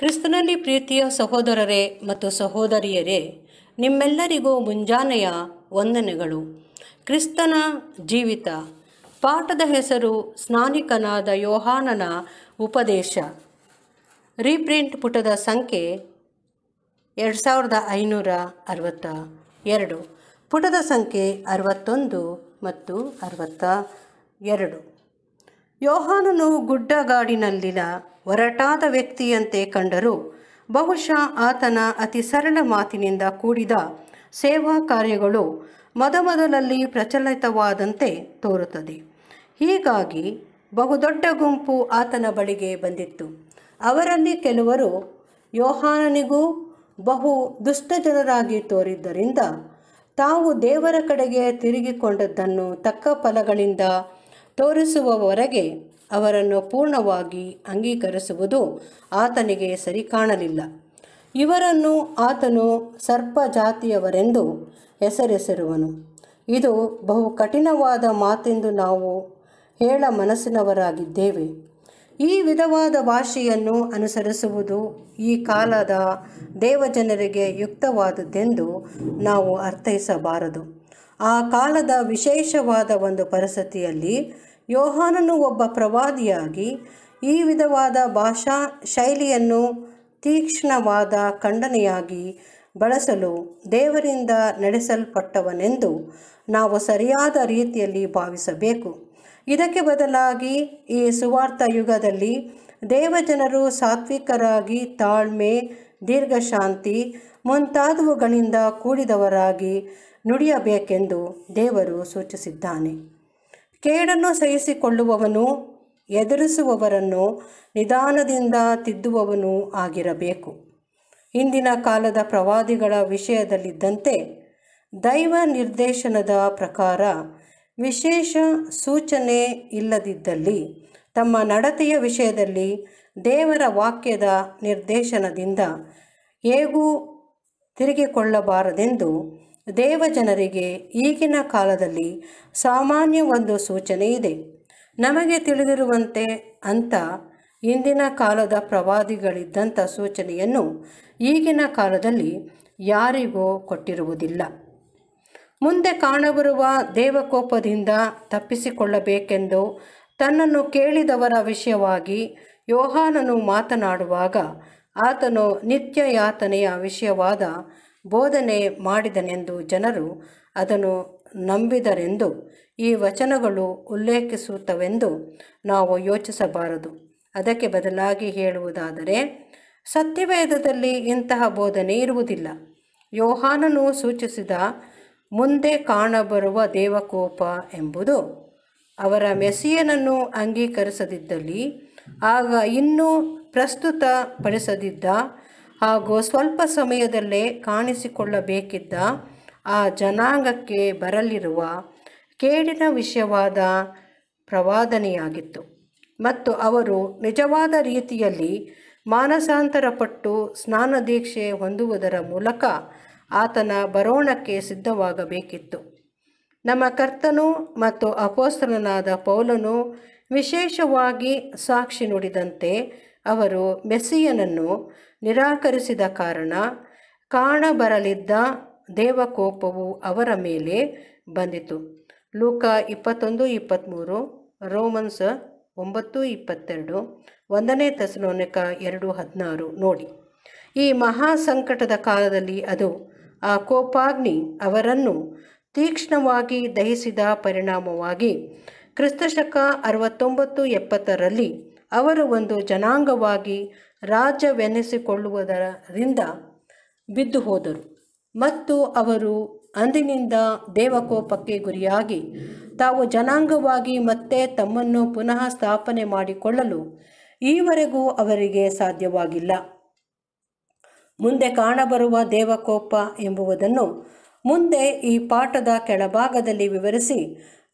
ಕ್ರಿಸ್ತನಲ್ಲಿ ಪ್ರೀತಿಯ ಸಹೋದರರೇ ಮತ್ತು ಸಹೋದರಿಯರೇ ನಿಮ್ಮೆಲ್ಲರಿಗೂ ಮುಂಜಾನೆಯ ವಂದನೆಗಳು ಕ್ರಿಸ್ತನ ಜೀವಿತ ಪಾಠದ ಹೆಸರು ಸ್ನಾನಿಕನಾದ ಯೋಹಾನನ ಉಪದೇಶ ರೀಪ್ರಿಂಟ್ ಪುಟದ ಸಂಖ್ಯೆ ಎರಡು ಸಾವಿರದ ಐನೂರ ಅರವತ್ತ ಎರಡು ಪುಟದ ಸಂಖ್ಯೆ ಅರವತ್ತೊಂದು ಮತ್ತು ಅರವತ್ತ ಎರಡು ಯೋಹಾನನು ಗುಡ್ಡಗಾಡಿನಲ್ಲಿನ ಒರಟಾದ ವ್ಯಕ್ತಿಯಂತೆ ಕಂಡರೂ ಬಹುಶಃ ಆತನ ಅತಿ ಸರಳ ಮಾತಿನಿಂದ ಕೂಡಿದ ಸೇವಾ ಕಾರ್ಯಗಳು ಮೊದಮೊದಲಲ್ಲಿ ಪ್ರಚಲಿತವಾದಂತೆ ತೋರುತ್ತದೆ ಹೀಗಾಗಿ ಬಹುದೊಡ್ಡ ಗುಂಪು ಆತನ ಬಳಿಗೆ ಬಂದಿತ್ತು ಅವರಲ್ಲಿ ಕೆಲವರು ಯೋಹಾನನಿಗೂ ಬಹು ದುಷ್ಟಜನರಾಗಿ ತೋರಿದ್ದರಿಂದ ತಾವು ದೇವರ ಕಡೆಗೆ ತಿರುಗಿಕೊಂಡದ್ದನ್ನು ತಕ್ಕ ಫಲಗಳಿಂದ ತೋರಿಸುವವರೆಗೆ ಅವರನ್ನು ಪೂರ್ಣವಾಗಿ ಅಂಗೀಕರಿಸುವುದು ಆತನಿಗೆ ಸರಿ ಕಾಣಲಿಲ್ಲ ಇವರನ್ನು ಆತನು ಸರ್ಪ ಜಾತಿಯವರೆಂದು ಹೆಸರಿಸಿರುವನು ಇದು ಬಹು ಕಠಿಣವಾದ ಮಾತೆಂದು ನಾವು ಹೇಳ ಮನಸ್ಸಿನವರಾಗಿದ್ದೇವೆ ಈ ವಿಧವಾದ ಭಾಷೆಯನ್ನು ಅನುಸರಿಸುವುದು ಈ ಕಾಲದ ದೇವಜನರಿಗೆ ಯುಕ್ತವಾದದ್ದೆಂದು ನಾವು ಅರ್ಥೈಸಬಾರದು ಆ ಕಾಲದ ವಿಶೇಷವಾದ ಒಂದು ಪರಿಸ್ಥಿತಿಯಲ್ಲಿ ಯೋಹಾನನು ಒಬ್ಬ ಪ್ರವಾದಿಯಾಗಿ ಈ ವಿಧವಾದ ಭಾಷಾ ಶೈಲಿಯನ್ನು ತೀಕ್ಷ್ಣವಾದ ಖಂಡನೆಯಾಗಿ ಬಳಸಲು ದೇವರಿಂದ ನಡೆಸಲ್ಪಟ್ಟವನೆಂದು ನಾವು ಸರಿಯಾದ ರೀತಿಯಲ್ಲಿ ಭಾವಿಸಬೇಕು ಇದಕ್ಕೆ ಬದಲಾಗಿ ಈ ಸುವಾರ್ಥ ಯುಗದಲ್ಲಿ ದೇವಜನರು ಸಾತ್ವಿಕರಾಗಿ ತಾಳ್ಮೆ ದೀರ್ಘಶಾಂತಿ ಮುಂತಾದವುಗಳಿಂದ ಕೂಡಿದವರಾಗಿ ನುಡಿಯಬೇಕೆಂದು ದೇವರು ಸೂಚಿಸಿದ್ದಾನೆ ಕೇಡನ್ನು ಸಹಿಸಿಕೊಳ್ಳುವವನು ಎದುರಿಸುವವರನ್ನು ನಿಧಾನದಿಂದ ತಿದ್ದುವವನು ಆಗಿರಬೇಕು ಇಂದಿನ ಕಾಲದ ಪ್ರವಾದಿಗಳ ವಿಷಯದಲ್ಲಿದ್ದಂತೆ ದೈವ ನಿರ್ದೇಶನದ ಪ್ರಕಾರ ವಿಶೇಷ ಸೂಚನೆ ಇಲ್ಲದಿದ್ದಲ್ಲಿ ತಮ್ಮ ನಡತೆಯ ವಿಷಯದಲ್ಲಿ ದೇವರ ವಾಕ್ಯದ ನಿರ್ದೇಶನದಿಂದ ಹೇಗೂ ತಿರುಗಿಕೊಳ್ಳಬಾರದೆಂದು ದೇವಜನರಿಗೆ ಈಗಿನ ಕಾಲದಲ್ಲಿ ಸಾಮಾನ್ಯ ಒಂದು ಸೂಚನೆ ಇದೆ ನಮಗೆ ತಿಳಿದಿರುವಂತೆ ಅಂತ ಇಂದಿನ ಕಾಲದ ಪ್ರವಾದಿಗಳಿದ್ದಂಥ ಸೂಚನೆಯನ್ನು ಈಗಿನ ಕಾಲದಲ್ಲಿ ಯಾರಿಗೂ ಕೊಟ್ಟಿರುವುದಿಲ್ಲ ಮುಂದೆ ಕಾಣಬರುವ ದೇವಕೋಪದಿಂದ ತಪ್ಪಿಸಿಕೊಳ್ಳಬೇಕೆಂದು ತನ್ನನ್ನು ಕೇಳಿದವರ ವಿಷಯವಾಗಿ ಯೋಹಾನನು ಮಾತನಾಡುವಾಗ ಆತನು ನಿತ್ಯ ಯಾತನೆಯ ವಿಷಯವಾದ ಬೋಧನೆ ಮಾಡಿದನೆಂದು ಜನರು ಅದನ್ನು ನಂಬಿದರೆಂದು ಈ ವಚನಗಳು ಉಲ್ಲೇಖಿಸುತ್ತವೆಂದು ನಾವು ಯೋಚಿಸಬಾರದು ಅದಕ್ಕೆ ಬದಲಾಗಿ ಹೇಳುವುದಾದರೆ ಸತ್ಯವೇದದಲ್ಲಿ ಇಂತಹ ಬೋಧನೆ ಇರುವುದಿಲ್ಲ ಯೋಹಾನನು ಸೂಚಿಸಿದ ಮುಂದೆ ಕಾಣಬರುವ ದೇವಕೋಪ ಎಂಬುದು ಅವರ ಮೆಸಿಯನನ್ನು ಅಂಗೀಕರಿಸದಿದ್ದಲ್ಲಿ ಆಗ ಇನ್ನೂ ಪ್ರಸ್ತುತ ಪಡಿಸದಿದ್ದ ಹಾಗೂ ಸ್ವಲ್ಪ ಸಮಯದಲ್ಲೇ ಕಾಣಿಸಿಕೊಳ್ಳಬೇಕಿದ್ದ ಆ ಜನಾಂಗಕ್ಕೆ ಬರಲಿರುವ ಕೇಡಿನ ವಿಷಯವಾದ ಪ್ರವಾದನೆಯಾಗಿತ್ತು ಮತ್ತು ಅವರು ನಿಜವಾದ ರೀತಿಯಲ್ಲಿ ಮಾನಸಾಂತರಪಟ್ಟು ಸ್ನಾನ ದೀಕ್ಷೆ ಹೊಂದುವುದರ ಮೂಲಕ ಆತನ ಬರೋಣಕ್ಕೆ ಸಿದ್ಧವಾಗಬೇಕಿತ್ತು ನಮ್ಮ ಕರ್ತನು ಮತ್ತು ಅಪೋಸ್ತ್ರನಾದ ಪೌಲನು ವಿಶೇಷವಾಗಿ ಸಾಕ್ಷಿ ನುಡಿದಂತೆ ಅವರು ಮೆಸ್ಸಿಯನನ್ನು ನಿರಾಕರಿಸಿದ ಕಾರಣ ಕಾಣಬರಲಿದ್ದ ದೇವಕೋಪವು ಅವರ ಮೇಲೆ ಬಂದಿತು ಲೂಕ ಇಪ್ಪತ್ತೊಂದು ಇಪ್ಪತ್ತ್ಮೂರು ರೋಮನ್ಸ್ ಒಂಬತ್ತು ಇಪ್ಪತ್ತೆರಡು ಒಂದನೇ ತಸಲೋನಿಕ ಎರಡು ಹದಿನಾರು ನೋಡಿ ಈ ಮಹಾ ಸಂಕಟದ ಕಾಲದಲ್ಲಿ ಅದು ಆ ಕೋಪಾಗ್ನಿ ಅವರನ್ನು ತೀಕ್ಷ್ಣವಾಗಿ ದಹಿಸಿದ ಪರಿಣಾಮವಾಗಿ ಕ್ರಿಸ್ತಶಕ ಅರವತ್ತೊಂಬತ್ತು ಎಪ್ಪತ್ತರಲ್ಲಿ ಅವರು ಒಂದು ಜನಾಂಗವಾಗಿ ರಾಜವೆನಿಸಿಕೊಳ್ಳುವುದರಿಂದ ಬಿದ್ದು ಹೋದರು ಮತ್ತು ಅವರು ಅಂದಿನಿಂದ ದೇವಕೋಪಕ್ಕೆ ಗುರಿಯಾಗಿ ತಾವು ಜನಾಂಗವಾಗಿ ಮತ್ತೆ ತಮ್ಮನ್ನು ಪುನಃ ಸ್ಥಾಪನೆ ಮಾಡಿಕೊಳ್ಳಲು ಈವರೆಗೂ ಅವರಿಗೆ ಸಾಧ್ಯವಾಗಿಲ್ಲ ಮುಂದೆ ಕಾಣಬರುವ ದೇವಕೋಪ ಎಂಬುವುದನ್ನು ಮುಂದೆ ಈ ಪಾಠದ ಕೆಳಭಾಗದಲ್ಲಿ ವಿವರಿಸಿ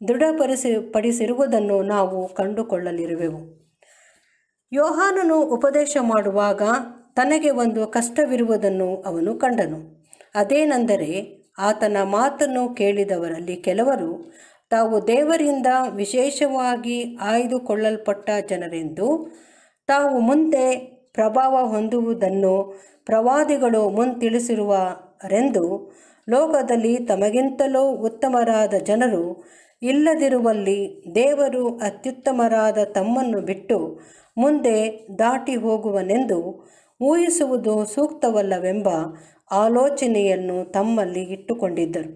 ದೃಢಪಡಿಸಿ ಪಡಿಸಿರುವುದನ್ನು ನಾವು ಕಂಡುಕೊಳ್ಳಲಿರುವೆವು ಯೋಹಾನನು ಉಪದೇಶ ಮಾಡುವಾಗ ತನಗೆ ಒಂದು ಕಷ್ಟವಿರುವುದನ್ನು ಅವನು ಕಂಡನು ಅದೇನೆಂದರೆ ಆತನ ಮಾತನ್ನು ಕೇಳಿದವರಲ್ಲಿ ಕೆಲವರು ತಾವು ದೇವರಿಂದ ವಿಶೇಷವಾಗಿ ಆಯ್ದುಕೊಳ್ಳಲ್ಪಟ್ಟ ಜನರೆಂದು ತಾವು ಮುಂದೆ ಪ್ರಭಾವ ಹೊಂದುವುದನ್ನು ಪ್ರವಾದಿಗಳು ಮುಂತಿಳಿಸಿರುವರೆಂದು ಲೋಕದಲ್ಲಿ ತಮಗಿಂತಲೂ ಉತ್ತಮರಾದ ಜನರು ಇಲ್ಲದಿರುವಲ್ಲಿ ದೇವರು ಅತ್ಯುತ್ತಮರಾದ ತಮ್ಮನ್ನು ಬಿಟ್ಟು ಮುಂದೆ ದಾಟಿ ಹೋಗುವನೆಂದು ಊಹಿಸುವುದು ಸೂಕ್ತವಲ್ಲವೆಂಬ ಆಲೋಚನೆಯನ್ನು ತಮ್ಮಲ್ಲಿ ಇಟ್ಟುಕೊಂಡಿದ್ದರು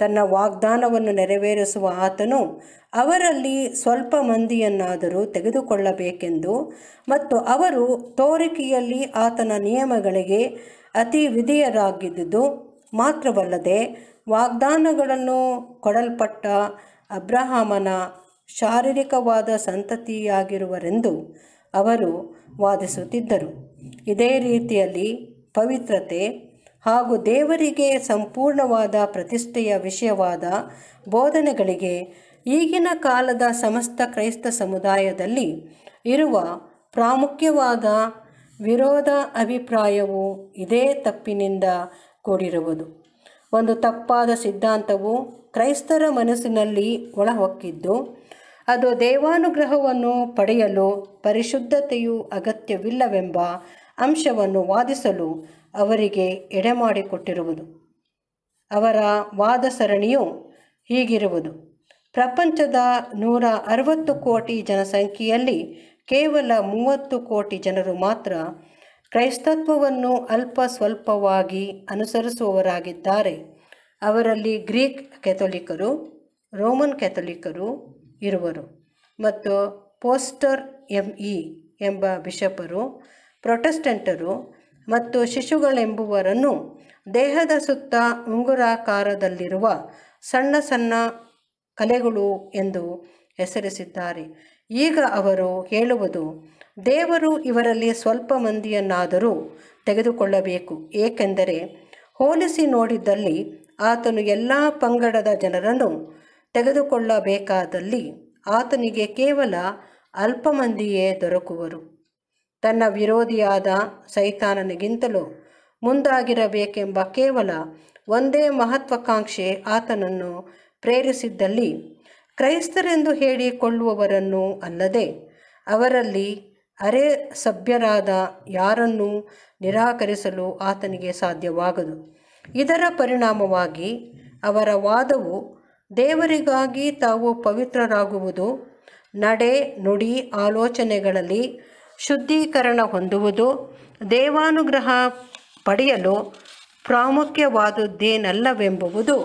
ತನ್ನ ವಾಗ್ದಾನವನ್ನು ನೆರವೇರಿಸುವ ಆತನು ಅವರಲ್ಲಿ ಸ್ವಲ್ಪ ಮಂದಿಯನ್ನಾದರೂ ತೆಗೆದುಕೊಳ್ಳಬೇಕೆಂದು ಮತ್ತು ಅವರು ತೋರಿಕೆಯಲ್ಲಿ ಆತನ ನಿಯಮಗಳಿಗೆ ಅತಿ ವಿಧಿಯರಾಗಿದ್ದುದು ಮಾತ್ರವಲ್ಲದೆ ವಾಗ್ದಾನಗಳನ್ನು ಕೊಡಲ್ಪಟ್ಟ ಅಬ್ರಹಾಮನ ಶಾರೀರಿಕವಾದ ಸಂತತಿಯಾಗಿರುವರೆಂದು ಅವರು ವಾದಿಸುತ್ತಿದ್ದರು ಇದೇ ರೀತಿಯಲ್ಲಿ ಪವಿತ್ರತೆ ಹಾಗೂ ದೇವರಿಗೆ ಸಂಪೂರ್ಣವಾದ ಪ್ರತಿಷ್ಠೆಯ ವಿಷಯವಾದ ಬೋಧನೆಗಳಿಗೆ ಈಗಿನ ಕಾಲದ ಸಮಸ್ತ ಕ್ರೈಸ್ತ ಸಮುದಾಯದಲ್ಲಿ ಇರುವ ಪ್ರಾಮುಖ್ಯವಾದ ವಿರೋಧ ಅಭಿಪ್ರಾಯವು ಇದೇ ತಪ್ಪಿನಿಂದ ಕೂಡಿರುವುದು ಒಂದು ತಪ್ಪಾದ ಸಿದ್ಧಾಂತವು ಕ್ರೈಸ್ತರ ಮನಸ್ಸಿನಲ್ಲಿ ಒಳಹೊಕ್ಕಿದ್ದು ಅದು ದೇವಾನುಗ್ರಹವನ್ನು ಪಡೆಯಲು ಪರಿಶುದ್ಧತೆಯು ಅಗತ್ಯವಿಲ್ಲವೆಂಬ ಅಂಶವನ್ನು ವಾದಿಸಲು ಅವರಿಗೆ ಎಡೆಮಾಡಿಕೊಟ್ಟಿರುವುದು ಅವರ ವಾದ ಸರಣಿಯು ಹೀಗಿರುವುದು ಪ್ರಪಂಚದ ನೂರ ಅರವತ್ತು ಕೋಟಿ ಜನಸಂಖ್ಯೆಯಲ್ಲಿ ಕೇವಲ ಮೂವತ್ತು ಕೋಟಿ ಜನರು ಮಾತ್ರ ಕ್ರೈಸ್ತತ್ವವನ್ನು ಅಲ್ಪ ಸ್ವಲ್ಪವಾಗಿ ಅನುಸರಿಸುವವರಾಗಿದ್ದಾರೆ ಅವರಲ್ಲಿ ಗ್ರೀಕ್ ಕ್ಯಾಥೋಲಿಕರು ರೋಮನ್ ಕ್ಯಾಥೋಲಿಕರು ಇರುವರು ಮತ್ತು ಪೋಸ್ಟರ್ ಎಂ ಇ ಎಂಬ ಬಿಷಪರು ಪ್ರೊಟೆಸ್ಟೆಂಟರು ಮತ್ತು ಶಿಶುಗಳೆಂಬುವರನ್ನು ದೇಹದ ಸುತ್ತ ಉಂಗುರಾಕಾರದಲ್ಲಿರುವ ಸಣ್ಣ ಸಣ್ಣ ಕಲೆಗಳು ಎಂದು ಹೆಸರಿಸಿದ್ದಾರೆ ಈಗ ಅವರು ಹೇಳುವುದು ದೇವರು ಇವರಲ್ಲಿ ಸ್ವಲ್ಪ ಮಂದಿಯನ್ನಾದರೂ ತೆಗೆದುಕೊಳ್ಳಬೇಕು ಏಕೆಂದರೆ ಹೋಲಿಸಿ ನೋಡಿದ್ದಲ್ಲಿ ಆತನು ಎಲ್ಲ ಪಂಗಡದ ಜನರನ್ನು ತೆಗೆದುಕೊಳ್ಳಬೇಕಾದಲ್ಲಿ ಆತನಿಗೆ ಕೇವಲ ಅಲ್ಪ ಮಂದಿಯೇ ದೊರಕುವರು ತನ್ನ ವಿರೋಧಿಯಾದ ಸೈತಾನನಿಗಿಂತಲೂ ಮುಂದಾಗಿರಬೇಕೆಂಬ ಕೇವಲ ಒಂದೇ ಮಹತ್ವಾಕಾಂಕ್ಷೆ ಆತನನ್ನು ಪ್ರೇರಿಸಿದ್ದಲ್ಲಿ ಕ್ರೈಸ್ತರೆಂದು ಹೇಳಿಕೊಳ್ಳುವವರನ್ನು ಅಲ್ಲದೆ ಅವರಲ್ಲಿ ಅರೆ ಸಭ್ಯರಾದ ಯಾರನ್ನೂ ನಿರಾಕರಿಸಲು ಆತನಿಗೆ ಸಾಧ್ಯವಾಗದು ಇದರ ಪರಿಣಾಮವಾಗಿ ಅವರ ವಾದವು ದೇವರಿಗಾಗಿ ತಾವು ಪವಿತ್ರರಾಗುವುದು ನಡೆ ನುಡಿ ಆಲೋಚನೆಗಳಲ್ಲಿ ಶುದ್ಧೀಕರಣ ಹೊಂದುವುದು ದೇವಾನುಗ್ರಹ ಪಡೆಯಲು ಪ್ರಾಮುಖ್ಯವಾದುದ್ದೇನಲ್ಲವೆಂಬುವುದು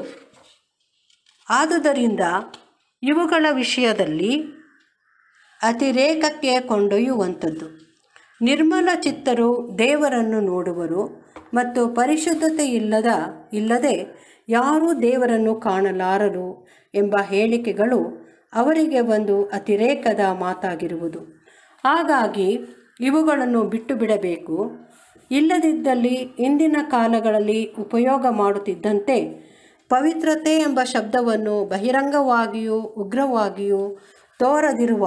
ಆದುದರಿಂದ ಇವುಗಳ ವಿಷಯದಲ್ಲಿ ಅತಿರೇಕಕ್ಕೆ ಕೊಂಡೊಯ್ಯುವಂಥದ್ದು ನಿರ್ಮಲ ಚಿತ್ತರು ದೇವರನ್ನು ನೋಡುವರು ಮತ್ತು ಪರಿಶುದ್ಧತೆ ಇಲ್ಲದ ಇಲ್ಲದೆ ಯಾರೂ ದೇವರನ್ನು ಕಾಣಲಾರರು ಎಂಬ ಹೇಳಿಕೆಗಳು ಅವರಿಗೆ ಒಂದು ಅತಿರೇಕದ ಮಾತಾಗಿರುವುದು ಹಾಗಾಗಿ ಇವುಗಳನ್ನು ಬಿಟ್ಟು ಬಿಡಬೇಕು ಇಲ್ಲದಿದ್ದಲ್ಲಿ ಇಂದಿನ ಕಾಲಗಳಲ್ಲಿ ಉಪಯೋಗ ಮಾಡುತ್ತಿದ್ದಂತೆ ಪವಿತ್ರತೆ ಎಂಬ ಶಬ್ದವನ್ನು ಬಹಿರಂಗವಾಗಿಯೂ ಉಗ್ರವಾಗಿಯೂ ತೋರದಿರುವ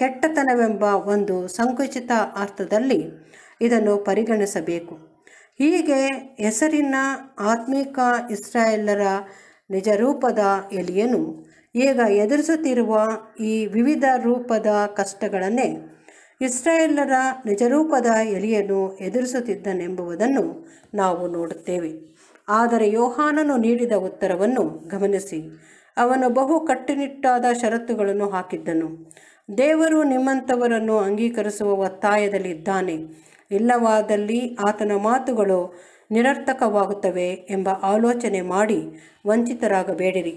ಕೆಟ್ಟತನವೆಂಬ ಒಂದು ಸಂಕುಚಿತ ಅರ್ಥದಲ್ಲಿ ಇದನ್ನು ಪರಿಗಣಿಸಬೇಕು ಹೀಗೆ ಹೆಸರಿನ ಆತ್ಮಿಕ ಇಸ್ರಾಯೇಲರ ನಿಜರೂಪದ ಎಲಿಯನು ಈಗ ಎದುರಿಸುತ್ತಿರುವ ಈ ವಿವಿಧ ರೂಪದ ಕಷ್ಟಗಳನ್ನೇ ಇಸ್ರಾಯೇಲರ ನಿಜರೂಪದ ಎಲಿಯನು ಎದುರಿಸುತ್ತಿದ್ದನೆಂಬುದನ್ನು ನಾವು ನೋಡುತ್ತೇವೆ ಆದರೆ ಯೋಹಾನನು ನೀಡಿದ ಉತ್ತರವನ್ನು ಗಮನಿಸಿ ಅವನು ಬಹು ಕಟ್ಟುನಿಟ್ಟಾದ ಷರತ್ತುಗಳನ್ನು ಹಾಕಿದ್ದನು ದೇವರು ನಿಮ್ಮಂಥವರನ್ನು ಅಂಗೀಕರಿಸುವ ಒತ್ತಾಯದಲ್ಲಿದ್ದಾನೆ ಇಲ್ಲವಾದಲ್ಲಿ ಆತನ ಮಾತುಗಳು ನಿರರ್ಥಕವಾಗುತ್ತವೆ ಎಂಬ ಆಲೋಚನೆ ಮಾಡಿ ವಂಚಿತರಾಗಬೇಡಿರಿ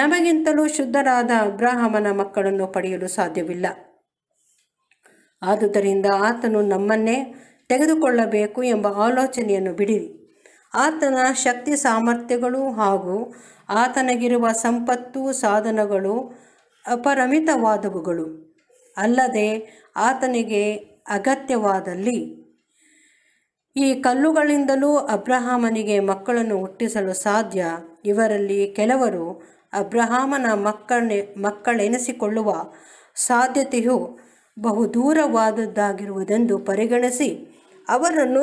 ನಮಗಿಂತಲೂ ಶುದ್ಧರಾದ ಅಬ್ರಾಹಮನ ಮಕ್ಕಳನ್ನು ಪಡೆಯಲು ಸಾಧ್ಯವಿಲ್ಲ ಆದುದರಿಂದ ಆತನು ನಮ್ಮನ್ನೇ ತೆಗೆದುಕೊಳ್ಳಬೇಕು ಎಂಬ ಆಲೋಚನೆಯನ್ನು ಬಿಡಿರಿ ಆತನ ಶಕ್ತಿ ಸಾಮರ್ಥ್ಯಗಳು ಹಾಗೂ ಆತನಗಿರುವ ಸಂಪತ್ತು ಸಾಧನಗಳು ಅಪರಮಿತವಾದವುಗಳು ಅಲ್ಲದೆ ಆತನಿಗೆ ಅಗತ್ಯವಾದಲ್ಲಿ ಈ ಕಲ್ಲುಗಳಿಂದಲೂ ಅಬ್ರಹಾಮನಿಗೆ ಮಕ್ಕಳನ್ನು ಹುಟ್ಟಿಸಲು ಸಾಧ್ಯ ಇವರಲ್ಲಿ ಕೆಲವರು ಅಬ್ರಹಾಮನ ಮಕ್ಕಳೆ ಮಕ್ಕಳೆನಿಸಿಕೊಳ್ಳುವ ಸಾಧ್ಯತೆಯು ಬಹುದೂರವಾದದ್ದಾಗಿರುವುದೆಂದು ಪರಿಗಣಿಸಿ ಅವರನ್ನು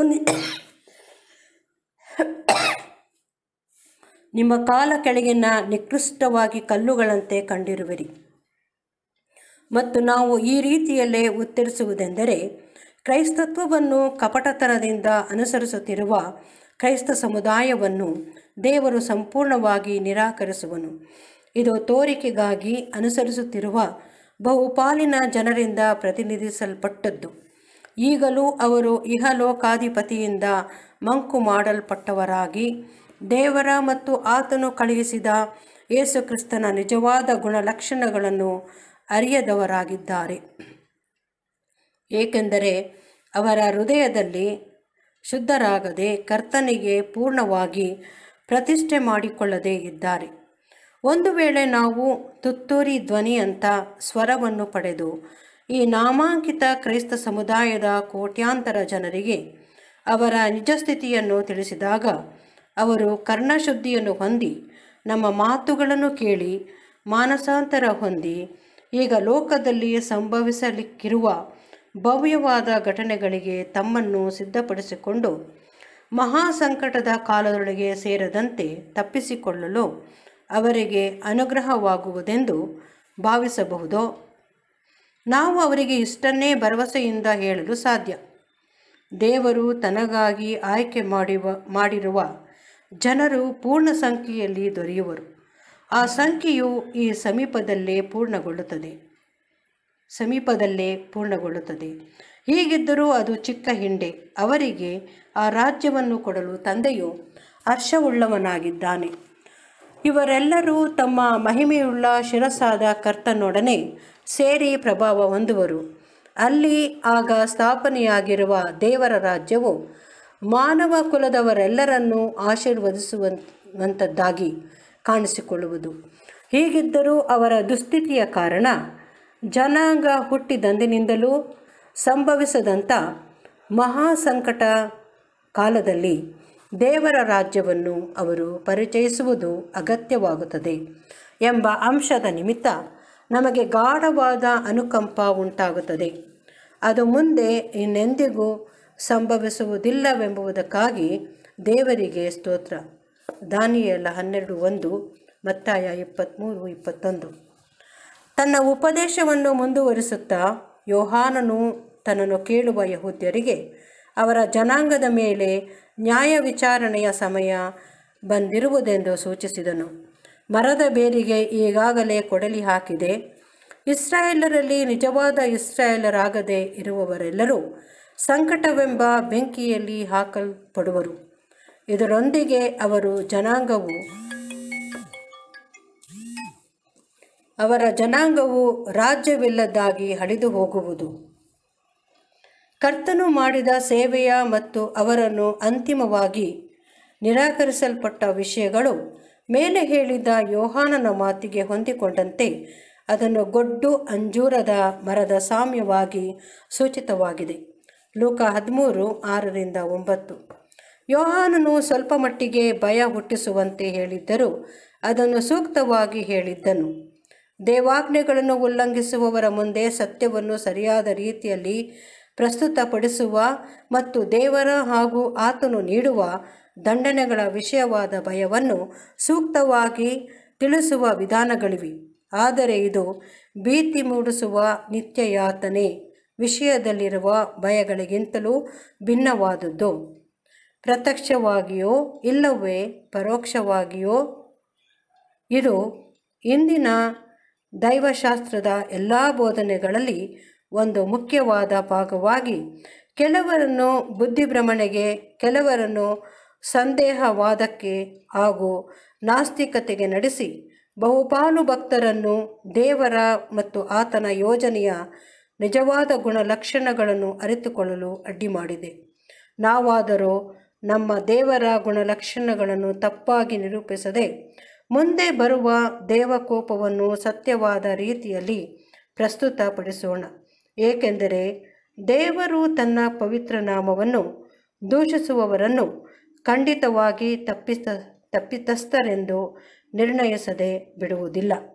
ನಿಮ್ಮ ಕಾಲ ಕೆಳಗಿನ ನಿಕೃಷ್ಟವಾಗಿ ಕಲ್ಲುಗಳಂತೆ ಕಂಡಿರುವಿರಿ ಮತ್ತು ನಾವು ಈ ರೀತಿಯಲ್ಲೇ ಉತ್ತರಿಸುವುದೆಂದರೆ ಕ್ರೈಸ್ತತ್ವವನ್ನು ಕಪಟತನದಿಂದ ಅನುಸರಿಸುತ್ತಿರುವ ಕ್ರೈಸ್ತ ಸಮುದಾಯವನ್ನು ದೇವರು ಸಂಪೂರ್ಣವಾಗಿ ನಿರಾಕರಿಸುವನು ಇದು ತೋರಿಕೆಗಾಗಿ ಅನುಸರಿಸುತ್ತಿರುವ ಬಹುಪಾಲಿನ ಜನರಿಂದ ಪ್ರತಿನಿಧಿಸಲ್ಪಟ್ಟದ್ದು ಈಗಲೂ ಅವರು ಇಹಲೋಕಾಧಿಪತಿಯಿಂದ ಮಂಕು ಮಾಡಲ್ಪಟ್ಟವರಾಗಿ ದೇವರ ಮತ್ತು ಆತನು ಕಳುಹಿಸಿದ ಯೇಸುಕ್ರಿಸ್ತನ ನಿಜವಾದ ಗುಣಲಕ್ಷಣಗಳನ್ನು ಅರಿಯದವರಾಗಿದ್ದಾರೆ ಏಕೆಂದರೆ ಅವರ ಹೃದಯದಲ್ಲಿ ಶುದ್ಧರಾಗದೆ ಕರ್ತನಿಗೆ ಪೂರ್ಣವಾಗಿ ಪ್ರತಿಷ್ಠೆ ಮಾಡಿಕೊಳ್ಳದೇ ಇದ್ದಾರೆ ಒಂದು ವೇಳೆ ನಾವು ತುತ್ತೂರಿ ಧ್ವನಿಯಂಥ ಅಂತ ಸ್ವರವನ್ನು ಪಡೆದು ಈ ನಾಮಾಂಕಿತ ಕ್ರೈಸ್ತ ಸಮುದಾಯದ ಕೋಟ್ಯಾಂತರ ಜನರಿಗೆ ಅವರ ನಿಜಸ್ಥಿತಿಯನ್ನು ತಿಳಿಸಿದಾಗ ಅವರು ಕರ್ಣಶುದ್ಧಿಯನ್ನು ಹೊಂದಿ ನಮ್ಮ ಮಾತುಗಳನ್ನು ಕೇಳಿ ಮಾನಸಾಂತರ ಹೊಂದಿ ಈಗ ಲೋಕದಲ್ಲಿ ಸಂಭವಿಸಲಿಕ್ಕಿರುವ ಭವ್ಯವಾದ ಘಟನೆಗಳಿಗೆ ತಮ್ಮನ್ನು ಸಿದ್ಧಪಡಿಸಿಕೊಂಡು ಮಹಾ ಸಂಕಟದ ಕಾಲದೊಳಗೆ ಸೇರದಂತೆ ತಪ್ಪಿಸಿಕೊಳ್ಳಲು ಅವರಿಗೆ ಅನುಗ್ರಹವಾಗುವುದೆಂದು ಭಾವಿಸಬಹುದೋ ನಾವು ಅವರಿಗೆ ಇಷ್ಟನ್ನೇ ಭರವಸೆಯಿಂದ ಹೇಳಲು ಸಾಧ್ಯ ದೇವರು ತನಗಾಗಿ ಆಯ್ಕೆ ಮಾಡಿವ ಮಾಡಿರುವ ಜನರು ಪೂರ್ಣ ಸಂಖ್ಯೆಯಲ್ಲಿ ದೊರೆಯುವರು ಆ ಸಂಖ್ಯೆಯು ಈ ಸಮೀಪದಲ್ಲೇ ಪೂರ್ಣಗೊಳ್ಳುತ್ತದೆ ಸಮೀಪದಲ್ಲೇ ಪೂರ್ಣಗೊಳ್ಳುತ್ತದೆ ಹೀಗಿದ್ದರೂ ಅದು ಚಿಕ್ಕ ಹಿಂಡೆ ಅವರಿಗೆ ಆ ರಾಜ್ಯವನ್ನು ಕೊಡಲು ತಂದೆಯು ಹರ್ಷವುಳ್ಳವನಾಗಿದ್ದಾನೆ ಇವರೆಲ್ಲರೂ ತಮ್ಮ ಮಹಿಮೆಯುಳ್ಳ ಶಿರಸಾದ ಕರ್ತನೊಡನೆ ಸೇರಿ ಪ್ರಭಾವ ಹೊಂದುವರು ಅಲ್ಲಿ ಆಗ ಸ್ಥಾಪನೆಯಾಗಿರುವ ದೇವರ ರಾಜ್ಯವು ಮಾನವ ಕುಲದವರೆಲ್ಲರನ್ನೂ ಆಶೀರ್ವದಿಸುವಂಥದ್ದಾಗಿ ಕಾಣಿಸಿಕೊಳ್ಳುವುದು ಹೀಗಿದ್ದರೂ ಅವರ ದುಸ್ಥಿತಿಯ ಕಾರಣ ಜನಾಂಗ ಹುಟ್ಟಿದಂದಿನಿಂದಲೂ ಸಂಭವಿಸದಂಥ ಮಹಾ ಸಂಕಟ ಕಾಲದಲ್ಲಿ ದೇವರ ರಾಜ್ಯವನ್ನು ಅವರು ಪರಿಚಯಿಸುವುದು ಅಗತ್ಯವಾಗುತ್ತದೆ ಎಂಬ ಅಂಶದ ನಿಮಿತ್ತ ನಮಗೆ ಗಾಢವಾದ ಅನುಕಂಪ ಉಂಟಾಗುತ್ತದೆ ಅದು ಮುಂದೆ ಇನ್ನೆಂದಿಗೂ ಸಂಭವಿಸುವುದಿಲ್ಲವೆಂಬುದಕ್ಕಾಗಿ ದೇವರಿಗೆ ಸ್ತೋತ್ರ ದಾನಿಯಲ್ಲ ಹನ್ನೆರಡು ಒಂದು ಮತ್ತಾಯ ಇಪ್ಪತ್ತ್ಮೂರು ಇಪ್ಪತ್ತೊಂದು ತನ್ನ ಉಪದೇಶವನ್ನು ಮುಂದುವರಿಸುತ್ತಾ ಯೋಹಾನನು ತನ್ನನ್ನು ಕೇಳುವ ಯಹುದ್ಯರಿಗೆ ಅವರ ಜನಾಂಗದ ಮೇಲೆ ನ್ಯಾಯ ವಿಚಾರಣೆಯ ಸಮಯ ಬಂದಿರುವುದೆಂದು ಸೂಚಿಸಿದನು ಮರದ ಬೇರಿಗೆ ಈಗಾಗಲೇ ಕೊಡಲಿ ಹಾಕಿದೆ ಇಸ್ರಾಯೇಲರಲ್ಲಿ ನಿಜವಾದ ಇಸ್ರಾಯೇಲರಾಗದೆ ಇರುವವರೆಲ್ಲರೂ ಸಂಕಟವೆಂಬ ಬೆಂಕಿಯಲ್ಲಿ ಹಾಕಲ್ಪಡುವರು ಇದರೊಂದಿಗೆ ಅವರು ಜನಾಂಗವು ಅವರ ಜನಾಂಗವು ರಾಜ್ಯವಿಲ್ಲದಾಗಿ ಹಡಿದು ಹೋಗುವುದು ಕರ್ತನು ಮಾಡಿದ ಸೇವೆಯ ಮತ್ತು ಅವರನ್ನು ಅಂತಿಮವಾಗಿ ನಿರಾಕರಿಸಲ್ಪಟ್ಟ ವಿಷಯಗಳು ಮೇಲೆ ಹೇಳಿದ ಯೋಹಾನನ ಮಾತಿಗೆ ಹೊಂದಿಕೊಂಡಂತೆ ಅದನ್ನು ಗೊಡ್ಡು ಅಂಜೂರದ ಮರದ ಸಾಮ್ಯವಾಗಿ ಸೂಚಿತವಾಗಿದೆ ಲೋಕ ಹದಿಮೂರು ಆರರಿಂದ ಒಂಬತ್ತು ಯೋಹಾನನು ಸ್ವಲ್ಪ ಮಟ್ಟಿಗೆ ಭಯ ಹುಟ್ಟಿಸುವಂತೆ ಹೇಳಿದ್ದರು ಅದನ್ನು ಸೂಕ್ತವಾಗಿ ಹೇಳಿದ್ದನು ದೇವಾಜ್ಞೆಗಳನ್ನು ಉಲ್ಲಂಘಿಸುವವರ ಮುಂದೆ ಸತ್ಯವನ್ನು ಸರಿಯಾದ ರೀತಿಯಲ್ಲಿ ಪ್ರಸ್ತುತಪಡಿಸುವ ಮತ್ತು ದೇವರ ಹಾಗೂ ಆತನು ನೀಡುವ ದಂಡನೆಗಳ ವಿಷಯವಾದ ಭಯವನ್ನು ಸೂಕ್ತವಾಗಿ ತಿಳಿಸುವ ವಿಧಾನಗಳಿವೆ ಆದರೆ ಇದು ಭೀತಿ ಮೂಡಿಸುವ ನಿತ್ಯಯಾತನೆ ವಿಷಯದಲ್ಲಿರುವ ಭಯಗಳಿಗಿಂತಲೂ ಭಿನ್ನವಾದದ್ದು ಪ್ರತ್ಯಕ್ಷವಾಗಿಯೋ ಇಲ್ಲವೇ ಪರೋಕ್ಷವಾಗಿಯೋ ಇದು ಇಂದಿನ ದೈವಶಾಸ್ತ್ರದ ಎಲ್ಲ ಬೋಧನೆಗಳಲ್ಲಿ ಒಂದು ಮುಖ್ಯವಾದ ಭಾಗವಾಗಿ ಕೆಲವರನ್ನು ಬುದ್ಧಿಭ್ರಮಣೆಗೆ ಕೆಲವರನ್ನು ಸಂದೇಹವಾದಕ್ಕೆ ಹಾಗೂ ನಾಸ್ತಿಕತೆಗೆ ನಡೆಸಿ ಬಹುಪಾಲು ಭಕ್ತರನ್ನು ದೇವರ ಮತ್ತು ಆತನ ಯೋಜನೆಯ ನಿಜವಾದ ಗುಣಲಕ್ಷಣಗಳನ್ನು ಅರಿತುಕೊಳ್ಳಲು ಅಡ್ಡಿ ಮಾಡಿದೆ ನಾವಾದರೂ ನಮ್ಮ ದೇವರ ಗುಣಲಕ್ಷಣಗಳನ್ನು ತಪ್ಪಾಗಿ ನಿರೂಪಿಸದೆ ಮುಂದೆ ಬರುವ ದೇವಕೋಪವನ್ನು ಸತ್ಯವಾದ ರೀತಿಯಲ್ಲಿ ಪ್ರಸ್ತುತಪಡಿಸೋಣ ಏಕೆಂದರೆ ದೇವರು ತನ್ನ ಪವಿತ್ರ ನಾಮವನ್ನು ದೂಷಿಸುವವರನ್ನು ಖಂಡಿತವಾಗಿ ತಪ್ಪಿಸ ತಪ್ಪಿತಸ್ಥರೆಂದು ನಿರ್ಣಯಿಸದೆ ಬಿಡುವುದಿಲ್ಲ